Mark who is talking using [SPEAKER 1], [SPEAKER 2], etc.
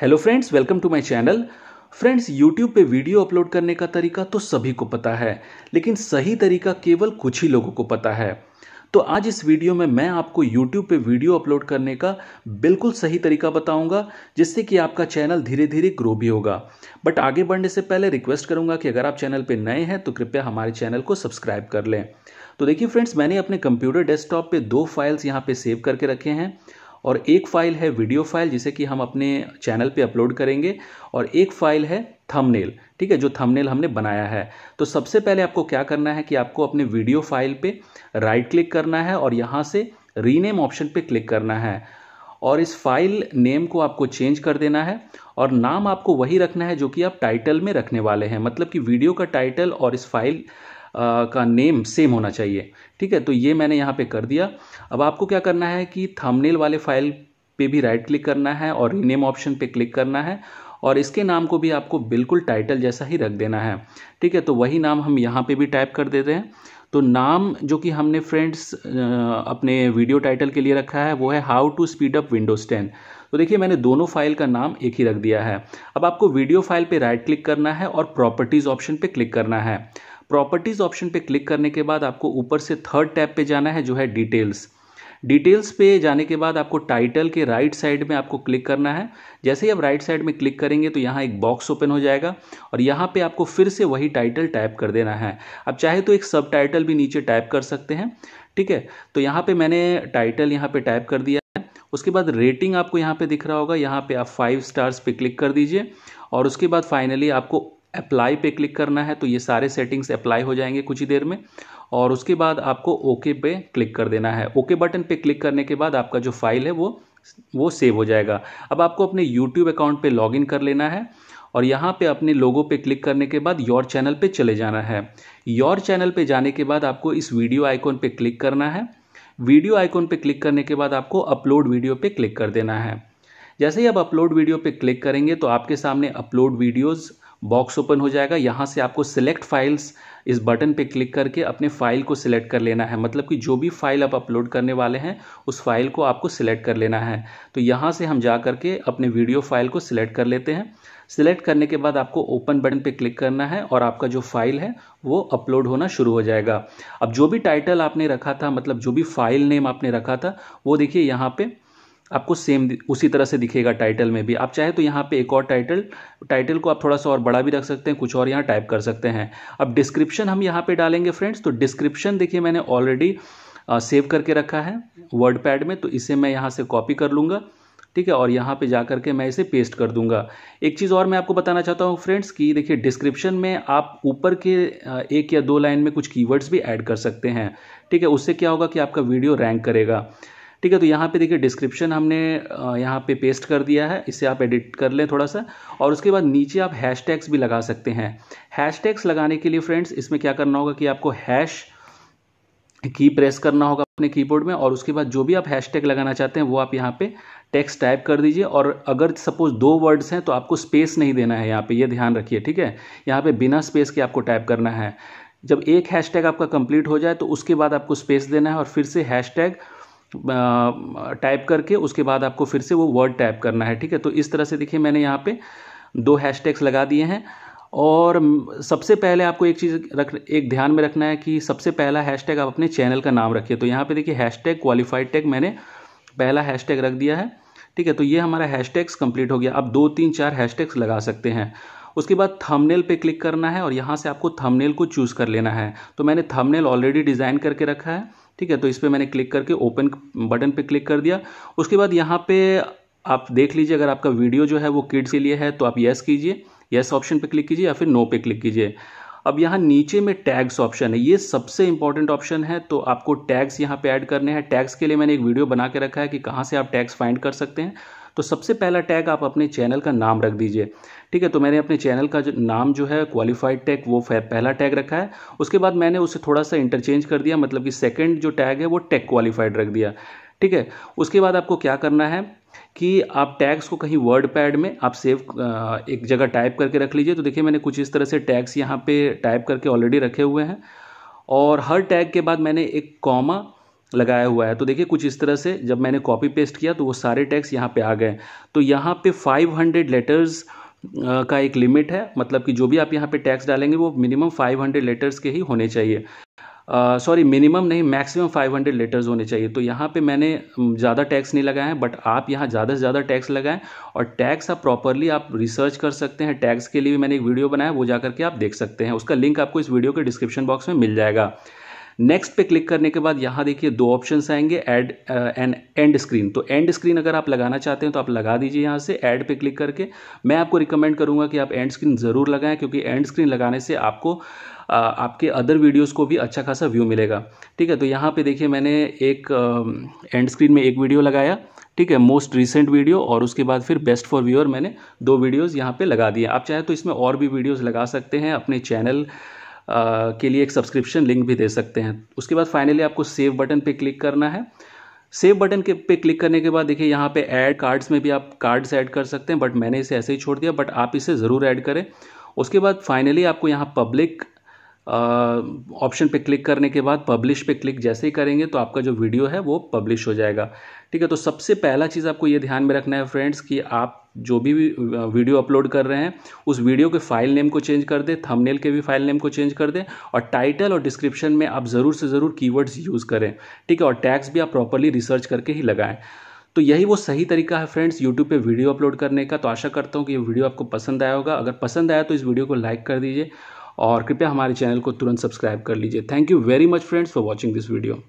[SPEAKER 1] hello friends welcome to my channel friends YouTube पे video upload करने का तरीका तो सभी को पता है लेकिन सही तरीका केवल कुछ ही लोगों को पता है तो आज इस वीडियो में मैं आपको यूट्यूब पे वीडियो अपलोड करने का बिल्कुल सही तरीका बताऊंगा जिससे कि आपका चैनल धीरे धीरे ग्रो भी होगा बट आगे बढ़ने से पहले रिक्वेस्ट करूंगा कि अगर आप चैनल पे नए हैं तो कृपया हमारे चैनल को सब्सक्राइब कर लें तो देखिए फ्रेंड्स मैंने अपने कंप्यूटर डेस्कटॉप पे दो फाइल्स यहाँ पे सेव करके रखे हैं और एक फ़ाइल है वीडियो फाइल जिसे कि हम अपने चैनल पे अपलोड करेंगे और एक फ़ाइल है थंबनेल ठीक है जो थंबनेल हमने बनाया है तो सबसे पहले आपको क्या करना है कि आपको अपने वीडियो फाइल पे राइट क्लिक करना है और यहाँ से रीनेम ऑप्शन पे क्लिक करना है और इस फाइल नेम को आपको चेंज कर देना है और नाम आपको वही रखना है जो कि आप टाइटल में रखने वाले हैं मतलब कि वीडियो का टाइटल और इस फाइल का नेम सेम होना चाहिए ठीक है तो ये मैंने यहाँ पे कर दिया अब आपको क्या करना है कि थंबनेल वाले फाइल पे भी राइट क्लिक करना है और रीनेम ऑप्शन पे क्लिक करना है और इसके नाम को भी आपको बिल्कुल टाइटल जैसा ही रख देना है ठीक है तो वही नाम हम यहाँ पर भी टाइप कर देते हैं तो नाम जो कि हमने फ्रेंड्स अपने वीडियो टाइटल के लिए रखा है वो है how to speed up Windows ten तो देखिए मैंने दोनों फाइल का नाम एक ही रख दिया है अब आपको वीडियो फाइल पे राइट क्लिक करना है और प्रॉपर्टीज़ ऑप्शन पे क्लिक करना है प्रॉपर्टीज़ ऑप्शन पे क्लिक करने के बाद आपको ऊपर से थर्ड टैब पे जाना है जो है डिटेल्स डिटेल्स पे जाने के बाद आपको टाइटल के राइट साइड में आपको क्लिक करना है जैसे ही आप राइट साइड में क्लिक करेंगे तो यहाँ एक बॉक्स ओपन हो जाएगा और यहाँ पे आपको फिर से वही टाइटल टाइप कर देना है आप चाहे तो एक सब टाइटल भी नीचे टाइप कर सकते हैं ठीक है तो यहाँ पे मैंने टाइटल यहाँ पे टाइप कर दिया है उसके बाद रेटिंग आपको यहाँ पे दिख रहा होगा यहाँ पे आप फाइव स्टार्स पे क्लिक कर दीजिए और उसके बाद फाइनली आपको अप्लाई पे क्लिक करना है तो ये सारे सेटिंग्स अप्लाई हो जाएंगे कुछ ही देर में और उसके बाद आपको ओके पे क्लिक कर देना है ओके बटन पे क्लिक करने के बाद आपका जो फाइल है वो वो सेव हो जाएगा अब आपको अपने यूट्यूब अकाउंट पे लॉगिन कर लेना है और यहाँ पे अपने लोगों पे क्लिक करने के बाद योर चैनल पे चले जाना है योर चैनल पे जाने के बाद आपको इस वीडियो आइकॉन पे क्लिक करना है वीडियो आइकॉन पे क्लिक करने के बाद आपको अपलोड वीडियो पे क्लिक कर देना है जैसे ही आप अपलोड वीडियो पे क्लिक करेंगे तो आपके सामने अपलोड वीडियोज़ बॉक्स ओपन हो जाएगा यहाँ से आपको सिलेक्ट फाइल्स इस बटन पे क्लिक करके अपने फाइल को सिलेक्ट कर लेना है मतलब कि जो भी फाइल आप अपलोड करने वाले हैं उस फाइल को आपको सिलेक्ट कर लेना है तो यहाँ से हम जा करके अपने वीडियो फाइल को सिलेक्ट कर लेते हैं सिलेक्ट करने के बाद आपको ओपन बटन पे क्लिक करना है और आपका जो फाइल है वो अपलोड होना शुरू हो जाएगा अब जो भी टाइटल आपने रखा था मतलब जो भी फाइल नेम आपने रखा था वो देखिए यहाँ पर आपको सेम उसी तरह से दिखेगा टाइटल में भी आप चाहे तो यहाँ पे एक और टाइटल टाइटल को आप थोड़ा सा और बड़ा भी रख सकते हैं कुछ और यहाँ टाइप कर सकते हैं अब डिस्क्रिप्शन हम यहाँ पे डालेंगे फ्रेंड्स तो डिस्क्रिप्शन देखिए मैंने ऑलरेडी सेव करके रखा है वर्ड पैड में तो इसे मैं यहाँ से कॉपी कर लूँगा ठीक है और यहाँ पे जा कर के मैं इसे पेस्ट कर दूंगा एक चीज़ और मैं आपको बताना चाहता हूँ फ्रेंड्स कि देखिए डिस्क्रिप्शन में आप ऊपर के एक या दो लाइन में कुछ कीवर्ड्स भी ऐड कर सकते हैं ठीक है उससे क्या होगा कि आपका वीडियो रैंक करेगा ठीक है तो यहाँ पे देखिए डिस्क्रिप्शन हमने यहाँ पे पेस्ट कर दिया है इसे आप एडिट कर लें थोड़ा सा और उसके बाद नीचे आप हैश टैग्स भी लगा सकते हैं हैश टैग्स लगाने के लिए फ्रेंड्स इसमें क्या करना होगा कि आपको हैश की प्रेस करना होगा अपने कीबोर्ड में और उसके बाद जो भी आप हैश लगाना चाहते हैं वो आप यहाँ पे टेक्स्ट टाइप कर दीजिए और अगर सपोज दो वर्ड्स हैं तो आपको स्पेस नहीं देना है यहाँ पे ये यह ध्यान रखिए ठीक है यहाँ पे बिना स्पेस के आपको टाइप करना है जब एक हैशटैग आपका कंप्लीट हो जाए तो उसके बाद आपको स्पेस देना है और फिर से हैशटैग टाइप करके उसके बाद आपको फिर से वो वर्ड टाइप करना है ठीक है तो इस तरह से देखिए मैंने यहाँ पे दो हैशटैग्स लगा दिए हैं और सबसे पहले आपको एक चीज़ रख एक ध्यान में रखना है कि सबसे पहला हैशटैग आप अपने चैनल का नाम रखिए तो यहाँ पे देखिए हैशटैग क्वालिफाइड टैग मैंने पहला हैशटैग रख दिया है ठीक है तो ये हमारा हैशटैग्स कंप्लीट हो गया आप दो तीन चार हैशटैग्स लगा सकते हैं उसके बाद थंबनेल पे क्लिक करना है और यहाँ से आपको थंबनेल को चूज़ कर लेना है तो मैंने थंबनेल ऑलरेडी डिज़ाइन करके रखा है ठीक है तो इस पर मैंने क्लिक करके ओपन बटन पर क्लिक कर दिया उसके बाद यहाँ पे आप देख लीजिए अगर आपका वीडियो जो है वो किड्स के लिए है तो आप येस कीजिए येस ऑप्शन पे क्लिक कीजिए या फिर नो पे क्लिक कीजिए अब यहाँ नीचे में टैग्स ऑप्शन है ये सबसे इंपॉर्टेंट ऑप्शन है तो आपको टैग्स यहाँ पे ऐड करने हैं टैग्स के लिए मैंने एक वीडियो बना के रखा है कि कहाँ से आप टैग्स फाइंड कर सकते हैं तो सबसे पहला टैग आप अपने चैनल का नाम रख दीजिए ठीक है तो मैंने अपने चैनल का जो नाम जो है क्वालिफाइड टैग वो पहला टैग रखा है उसके बाद मैंने उसे थोड़ा सा इंटरचेंज कर दिया मतलब कि सेकेंड जो टैग है वो टैग क्वालिफाइड रख दिया ठीक है उसके बाद आपको क्या करना है कि आप टैग्स को कहीं वर्ड पैड में आप सेव एक जगह टाइप करके रख लीजिए तो देखिए मैंने कुछ इस तरह से टैग्स यहाँ पे टाइप करके ऑलरेडी रखे हुए हैं और हर टैग के बाद मैंने एक कॉमा लगाया हुआ है तो देखिए कुछ इस तरह से जब मैंने कॉपी पेस्ट किया तो वो सारे टैक्स यहाँ पे आ गए तो यहाँ पे 500 लेटर्स का एक लिमिट है मतलब कि जो भी आप यहाँ पे टैक्स डालेंगे वो मिनिमम 500 लेटर्स के ही होने चाहिए सॉरी uh, मिनिमम नहीं मैक्सिमम 500 लेटर्स होने चाहिए तो यहाँ पे मैंने ज़्यादा टैक्स नहीं लगाए हैं बट आप यहाँ ज़्यादा से ज़्यादा टैक्स लगाएं और टैक्स आप प्रॉपरली आप रिसर्च कर सकते हैं टैक्स के लिए भी मैंने एक वीडियो बनाया वो जा करके आप देख सकते हैं उसका लिंक आपको इस वीडियो के डिस्क्रिप्शन बॉक्स में मिल जाएगा नेक्स्ट पे क्लिक करने के बाद यहाँ देखिए दो ऑप्शन आएंगे एड एंड एंड स्क्रीन तो एंड स्क्रीन अगर आप लगाना चाहते हैं तो आप लगा दीजिए यहाँ से एड पे क्लिक करके मैं आपको रिकमेंड करूँगा कि आप एंड स्क्रीन ज़रूर लगाएं क्योंकि एंड स्क्रीन लगाने से आपको आ, uh, आपके अदर वीडियोस को भी अच्छा खासा व्यू मिलेगा ठीक है तो यहाँ पे देखिए मैंने एक एंड um, स्क्रीन में एक वीडियो लगाया ठीक है मोस्ट रिसेंट वीडियो और उसके बाद फिर बेस्ट फॉर व्यूअर मैंने दो वीडियोस यहाँ पे लगा दिए आप चाहे तो इसमें और भी वीडियोस लगा सकते हैं अपने चैनल के लिए एक सब्सक्रिप्शन लिंक भी दे सकते हैं उसके बाद फाइनली आपको सेव बटन पे क्लिक करना है सेव बटन के पे क्लिक करने के बाद देखिए यहाँ पे ऐड कार्ड्स में भी आप कार्ड्स ऐड कर सकते हैं बट मैंने इसे ऐसे ही छोड़ दिया बट आप इसे ज़रूर ऐड करें उसके बाद फाइनली आपको यहाँ पब्लिक ऑप्शन पे क्लिक करने के बाद पब्लिश पे क्लिक जैसे ही करेंगे तो आपका जो वीडियो है वो पब्लिश हो जाएगा ठीक है तो सबसे पहला चीज़ आपको ये ध्यान में रखना है फ्रेंड्स कि आप जो भी वीडियो अपलोड कर रहे हैं उस वीडियो के फाइल नेम को चेंज कर दें थंबनेल के भी फाइल नेम को चेंज कर दें और टाइटल और डिस्क्रिप्शन में आप ज़रूर से ज़रूर कीवर्ड्स यूज़ करें ठीक है और टैग्स भी आप प्रॉपरली रिसर्च करके ही लगाएं तो यही वो सही तरीका है फ्रेंड्स यूट्यूब पे वीडियो अपलोड करने का तो आशा करता हूँ कि ये वीडियो आपको पसंद आया होगा अगर पसंद आया तो इस वीडियो को लाइक कर दीजिए और कृपया हमारे चैनल को तुरंत सब्सक्राइब कर लीजिए thank you very much friends for watching this video